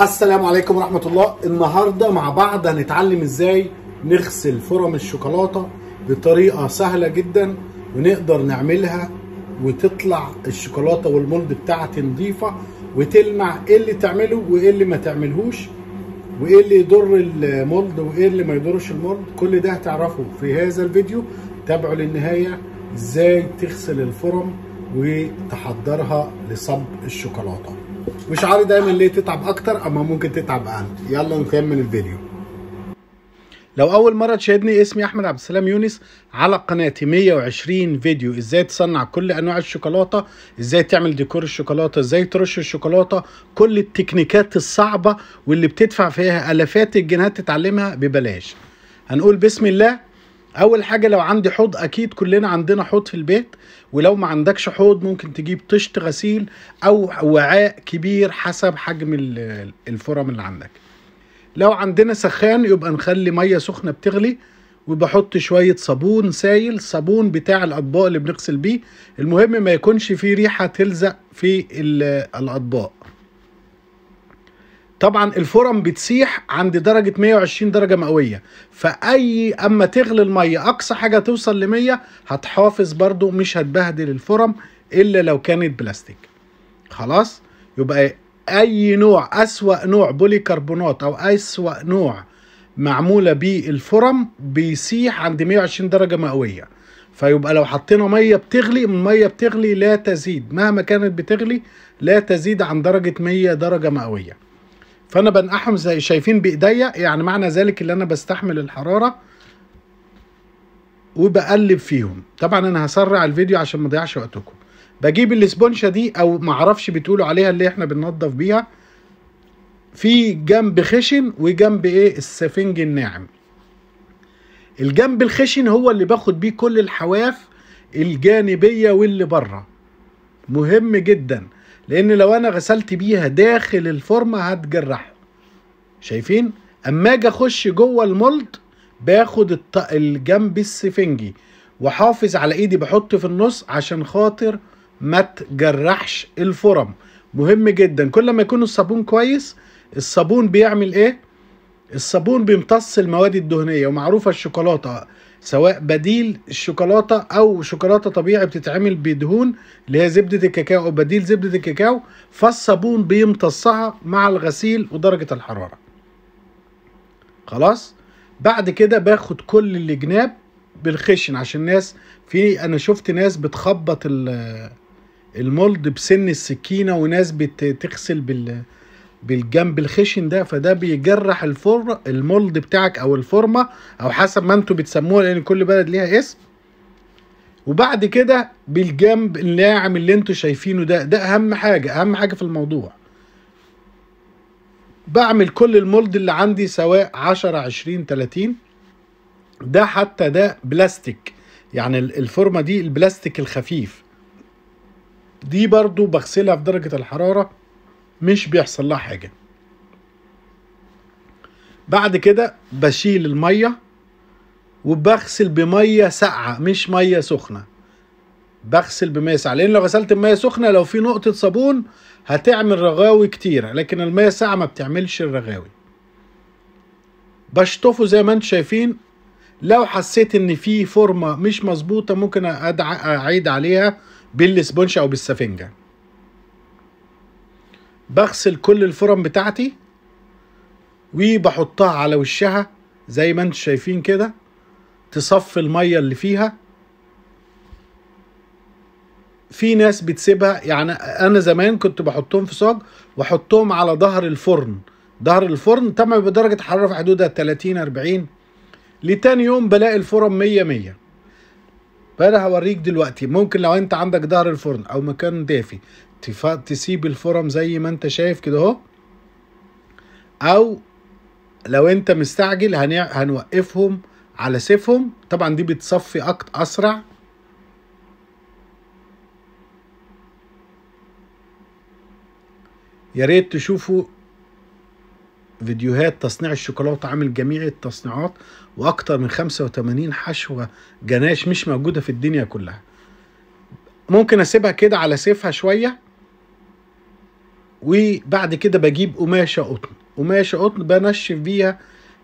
السلام عليكم ورحمة الله النهاردة مع بعض هنتعلم ازاي نغسل فرم الشوكولاتة بطريقة سهلة جدا ونقدر نعملها وتطلع الشوكولاتة والمولد بتاعتي نظيفة وتلمع ايه اللي تعمله وايه اللي ما تعملهوش وايه اللي يضر المولد وايه اللي ما يضرش المولد كل ده هتعرفه في هذا الفيديو تابعوا للنهاية ازاي تغسل الفرم وتحضرها لصب الشوكولاتة عارف دايما ليه تتعب اكتر اما ممكن تتعب اقل يلا نكمل الفيديو لو اول مره تشاهدني اسمي احمد عبد السلام يونس على قناتي 120 فيديو ازاي تصنع كل انواع الشوكولاته ازاي تعمل ديكور الشوكولاته ازاي ترش الشوكولاته كل التكنيكات الصعبه واللي بتدفع فيها الافات الجنيهات تتعلمها ببلاش هنقول بسم الله اول حاجه لو عندي حوض اكيد كلنا عندنا حوض في البيت ولو ما عندكش حوض ممكن تجيب طشت غسيل او وعاء كبير حسب حجم الفرم اللي عندك لو عندنا سخان يبقى نخلي ميه سخنه بتغلي وبحط شوية صابون سايل صابون بتاع الأطباق اللي بنغسل بيه المهم ما يكونش فيه ريحة تلزق في الأطباق طبعا الفرن بتسيح عند درجة 120 درجة مئوية فأي أما تغلي المية أقصى حاجة توصل ل 100 هتحافظ برضو مش هتبهدل الفرن إلا لو كانت بلاستيك خلاص يبقى أي نوع أسوأ نوع بوليكربونات أو أسوأ نوع معمولة بيه الفرن بيسيح عند 120 درجة مئوية فيبقى لو حطينا ميه بتغلي الميه بتغلي لا تزيد مهما كانت بتغلي لا تزيد عن درجه 100 درجه مئويه فانا بنقعهم زي شايفين بايديا يعني معنى ذلك ان انا بستحمل الحراره وبقلب فيهم طبعا انا هسرع الفيديو عشان ما اضيعش وقتكم بجيب الاسبونشه دي او معرفش بتقولوا عليها اللي احنا بننضف بيها في جنب خشن وجنب ايه السفنج الناعم الجنب الخشن هو اللي باخد بيه كل الحواف الجانبيه واللي بره مهم جدا لان لو انا غسلت بيها داخل الفورمه هتجرح شايفين اما اجي اخش جوه المولد باخد الجنب السفنجي وحافظ على ايدي بحط في النص عشان خاطر ما تجرحش الفرم مهم جدا كل ما يكون الصابون كويس الصابون بيعمل ايه الصابون بيمتص المواد الدهنيه ومعروفه الشوكولاته سواء بديل الشوكولاته او شوكولاته طبيعي بتتعمل بدهون اللي هي زبده الكاكاو او بديل زبده الكاكاو فالصابون بيمتصها مع الغسيل ودرجه الحراره خلاص بعد كده باخد كل الجناب بالخشن عشان الناس في انا شفت ناس بتخبط المولد بسن السكينه وناس بتغسل بال بالجنب الخشن ده فده بيجرح الفر المولد بتاعك او الفورمه او حسب ما انتوا بتسموها لان كل بلد ليها اسم وبعد كده بالجنب الناعم اللي انتوا شايفينه ده ده اهم حاجه اهم حاجه في الموضوع بعمل كل المولد اللي عندي سواء 10 20 30 ده حتى ده بلاستيك يعني الفورمه دي البلاستيك الخفيف دي برضو بغسلها في درجه الحراره مش بيحصل لها حاجه بعد كده بشيل الميه وبغسل بميه ساقعه مش ميه سخنه بغسل بميه ساقعه لان لو غسلت بميه سخنه لو في نقطه صابون هتعمل رغاوي كتيره لكن الميه الساقعه ما بتعملش الرغاوي بشطفه زي ما انتم شايفين لو حسيت ان في فورمه مش مظبوطه ممكن اعيد عليها بالاسبونش او بالسفنجه بغسل كل الفرم بتاعتي وبحطها على وشها زي ما انتم شايفين كده تصفي المية اللي فيها في ناس بتسيبها يعني انا زمان كنت بحطهم في صاج واحطهم على ظهر الفرن ظهر الفرن تم بدرجة حرارة في حدودها 30 40 لتاني يوم بلاقي الفرن 100 100 فانا هوريك دلوقتي ممكن لو انت عندك ظهر الفرن او مكان دافي تسيب الفرم زي ما انت شايف كده اهو او لو انت مستعجل هنوقفهم على سيفهم طبعا دي بتصفي اكت اسرع يا ريت تشوفوا فيديوهات تصنيع الشوكولاته عامل جميع التصنيعات واكتر من 85 حشوه جناش مش موجوده في الدنيا كلها ممكن اسيبها كده على سيفها شويه وبعد كده بجيب قماشه قطن قماشه قطن بنشف بيها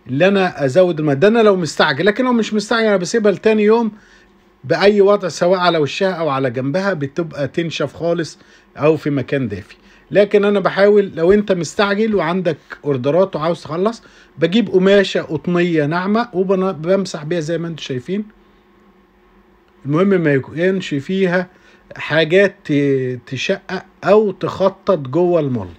اللي انا ازود الماده انا لو مستعجل لكن لو مش مستعجل انا بسيبها لتاني يوم باي وضع سواء على وشها او على جنبها بتبقى تنشف خالص او في مكان دافي لكن انا بحاول لو انت مستعجل وعندك اوردرات وعاوز تخلص بجيب قماشه قطنيه ناعمه وبمسح بيها زي ما انتم شايفين المهم ما يكونش فيها حاجات تشقق او تخطط جوه المولد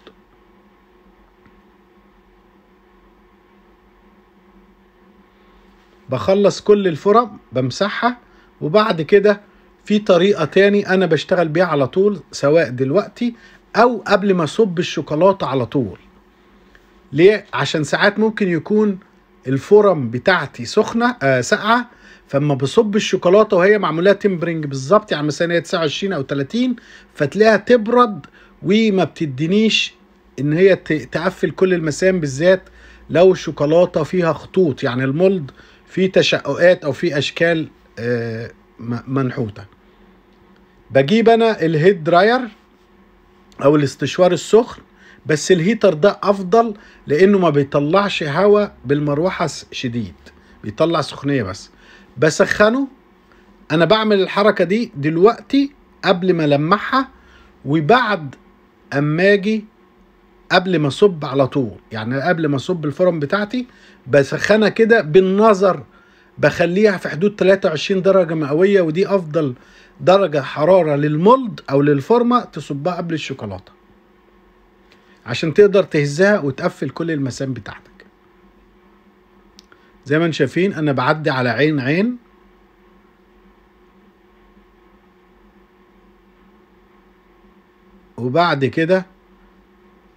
بخلص كل الفرم بمسحها وبعد كده في طريقة تاني أنا بشتغل بيها على طول سواء دلوقتي أو قبل ما أصب الشوكولاتة على طول ليه؟ عشان ساعات ممكن يكون الفرم بتاعتي سخنة آه ساقعة فاما بصب الشوكولاته وهي معموله تمبرنج بالظبط يعني مثلا هي 29 او 30 فتلاقيها تبرد وما بتدينيش ان هي تقفل كل المسام بالذات لو الشوكولاته فيها خطوط يعني المولد فيه تشققات او فيه اشكال آه، منحوته بجيب انا الهيد دراير او الاستشوار السخن بس الهيتر ده افضل لانه ما بيطلعش هواء بالمروحه شديد بيطلع سخنيه بس بسخنه انا بعمل الحركة دي دلوقتي قبل ما لمحها وبعد اما اجي قبل ما اصب على طول يعني قبل ما اصب الفرن بتاعتي بسخنها كده بالنظر بخليها في حدود 23 درجة مئوية ودي افضل درجة حرارة للمولد او للفورمة تصبها قبل الشوكولاتة عشان تقدر تهزها وتقفل كل المسام بتاعتك زي ما انتم شايفين انا بعدي على عين عين وبعد كده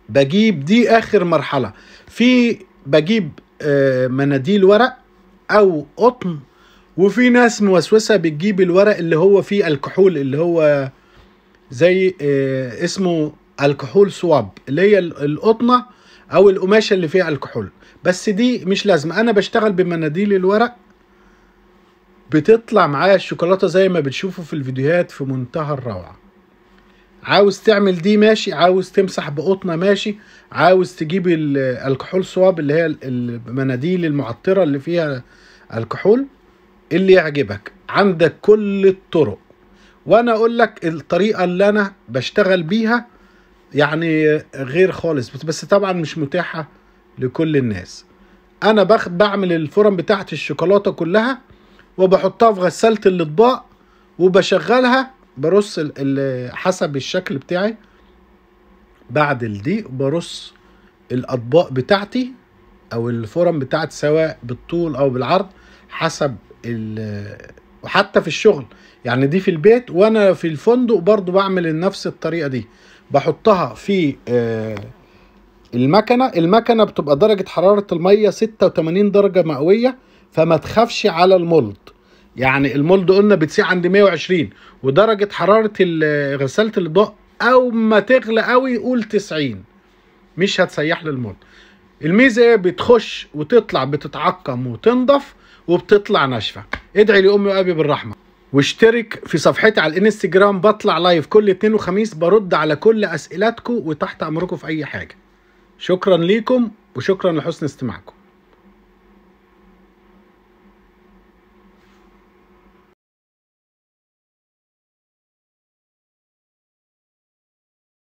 بجيب دي اخر مرحله في بجيب آه، مناديل ورق او قطن وفي ناس موسوسه بتجيب الورق اللي هو فيه الكحول اللي هو زي آه، اسمه الكحول صواب اللي هي القطنه او القماشه اللي فيها الكحول بس دي مش لازم انا بشتغل بمناديل الورق بتطلع معايا الشوكولاته زي ما بتشوفوا في الفيديوهات في منتهى الروعه عاوز تعمل دي ماشي عاوز تمسح بقطنه ماشي عاوز تجيب الكحول صواب اللي هي المناديل المعطره اللي فيها الكحول اللي يعجبك عندك كل الطرق وانا اقول لك الطريقه اللي انا بشتغل بيها يعني غير خالص بس طبعا مش متاحه لكل الناس انا بخ بعمل الفرن بتاعت الشوكولاته كلها وبحطها في غساله الاطباق وبشغلها برص حسب الشكل بتاعي بعد الضيق برص الاطباق بتاعتي او الفرن بتاعت سواء بالطول او بالعرض حسب وحتى في الشغل يعني دي في البيت وانا في الفندق برضو بعمل نفس الطريقه دي بحطها في آه، المكنه المكنه بتبقى درجه حراره الميه 86 درجه مئويه فما تخافش على المولد يعني المولد قلنا بتسيع عند 120 ودرجه حراره غساله الاضاءه او ما تغلى قوي قول 90 مش هتسيح للمولد الميزه بتخش وتطلع بتتعقم وتنضف وبتطلع ناشفه ادعي لامي وابي بالرحمه واشترك في صفحتي على الانستجرام بطلع لايف كل اثنين وخميس برد على كل اسئلتكم وتحت امركم في اي حاجه شكرا ليكم وشكرا لحسن استماعكم